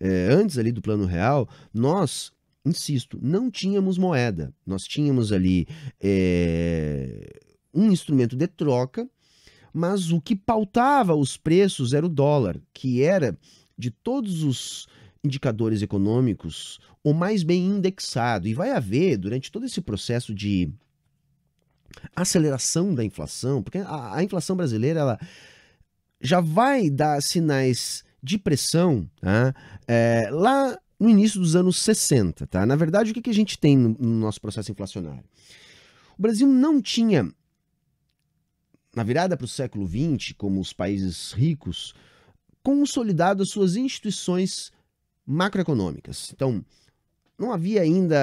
é, antes ali do plano real, nós, insisto, não tínhamos moeda. Nós tínhamos ali é, um instrumento de troca, mas o que pautava os preços era o dólar, que era de todos os indicadores econômicos o mais bem indexado. E vai haver, durante todo esse processo de aceleração da inflação, porque a, a inflação brasileira ela já vai dar sinais de pressão tá? é, lá no início dos anos 60. Tá? Na verdade, o que, que a gente tem no, no nosso processo inflacionário? O Brasil não tinha, na virada para o século XX, como os países ricos, consolidado as suas instituições macroeconômicas. Então, não havia ainda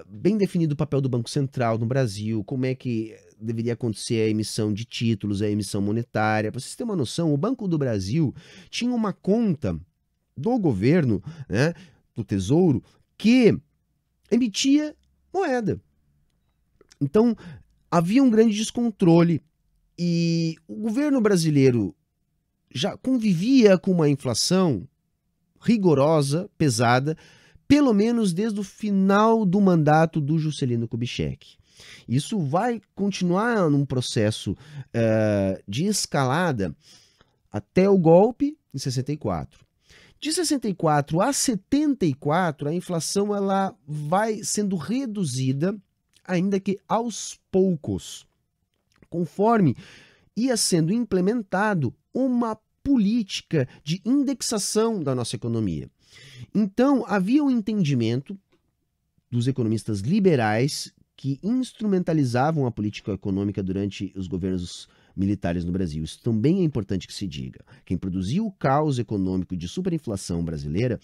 ah, bem definido o papel do Banco Central no Brasil, como é que deveria acontecer a emissão de títulos, a emissão monetária. Para vocês terem uma noção, o Banco do Brasil tinha uma conta do governo, né, do Tesouro, que emitia moeda. Então, havia um grande descontrole e o governo brasileiro já convivia com uma inflação rigorosa, pesada, pelo menos desde o final do mandato do Juscelino Kubitschek. Isso vai continuar num processo uh, de escalada até o golpe em 64. De 64 a 74, a inflação ela vai sendo reduzida, ainda que aos poucos, conforme ia sendo implementado uma política de indexação da nossa economia. Então, havia um entendimento dos economistas liberais que instrumentalizavam a política econômica durante os governos militares no Brasil. Isso também é importante que se diga. Quem produziu o caos econômico de superinflação brasileira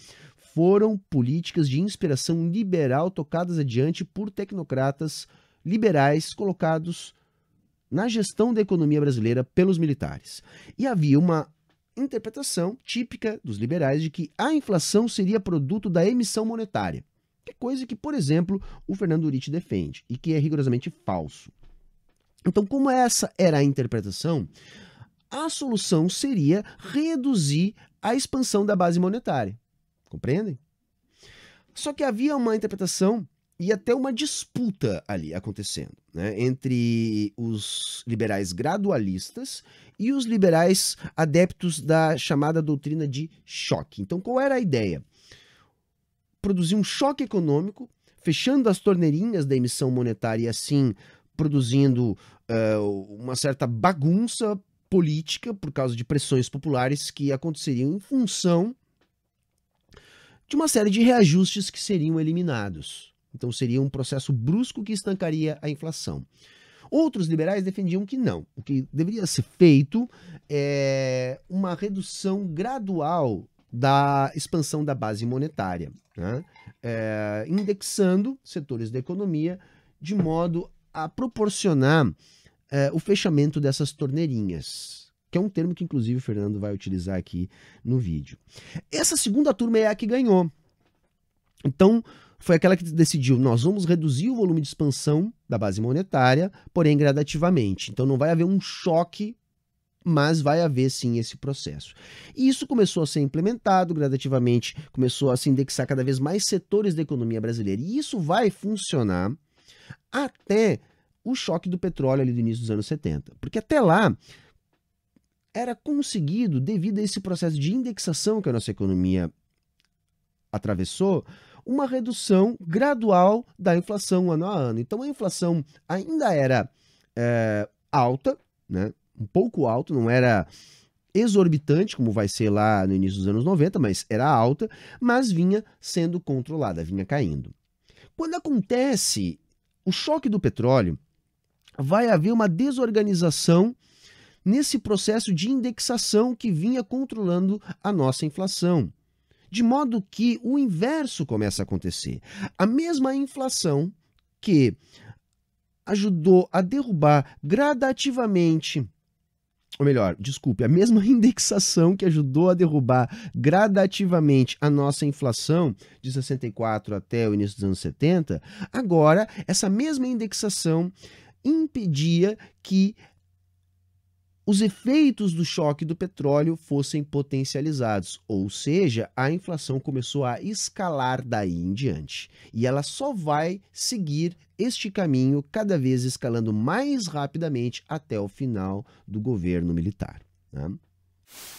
foram políticas de inspiração liberal tocadas adiante por tecnocratas liberais colocados na gestão da economia brasileira pelos militares. E havia uma interpretação típica dos liberais de que a inflação seria produto da emissão monetária, que é coisa que, por exemplo, o Fernando Urich defende e que é rigorosamente falso. Então, como essa era a interpretação, a solução seria reduzir a expansão da base monetária. Compreendem? Só que havia uma interpretação ia ter uma disputa ali acontecendo, né, entre os liberais gradualistas e os liberais adeptos da chamada doutrina de choque. Então, qual era a ideia? Produzir um choque econômico, fechando as torneirinhas da emissão monetária e assim produzindo uh, uma certa bagunça política por causa de pressões populares que aconteceriam em função de uma série de reajustes que seriam eliminados. Então seria um processo brusco que estancaria a inflação. Outros liberais defendiam que não. O que deveria ser feito é uma redução gradual da expansão da base monetária, né? é, indexando setores da economia de modo a proporcionar é, o fechamento dessas torneirinhas, que é um termo que inclusive o Fernando vai utilizar aqui no vídeo. Essa segunda turma é a que ganhou, então, foi aquela que decidiu: nós vamos reduzir o volume de expansão da base monetária, porém gradativamente. Então, não vai haver um choque mas vai haver sim esse processo. E isso começou a ser implementado gradativamente, começou a se indexar cada vez mais setores da economia brasileira. E isso vai funcionar até o choque do petróleo ali do início dos anos 70. Porque até lá era conseguido, devido a esse processo de indexação que a nossa economia atravessou, uma redução gradual da inflação ano a ano. Então a inflação ainda era é, alta, né? um pouco alta, não era exorbitante, como vai ser lá no início dos anos 90, mas era alta, mas vinha sendo controlada, vinha caindo. Quando acontece o choque do petróleo, vai haver uma desorganização nesse processo de indexação que vinha controlando a nossa inflação. De modo que o inverso começa a acontecer. A mesma inflação que ajudou a derrubar gradativamente ou melhor, desculpe, a mesma indexação que ajudou a derrubar gradativamente a nossa inflação de 64 até o início dos anos 70, agora essa mesma indexação impedia que os efeitos do choque do petróleo fossem potencializados, ou seja, a inflação começou a escalar daí em diante. E ela só vai seguir este caminho, cada vez escalando mais rapidamente até o final do governo militar. Né?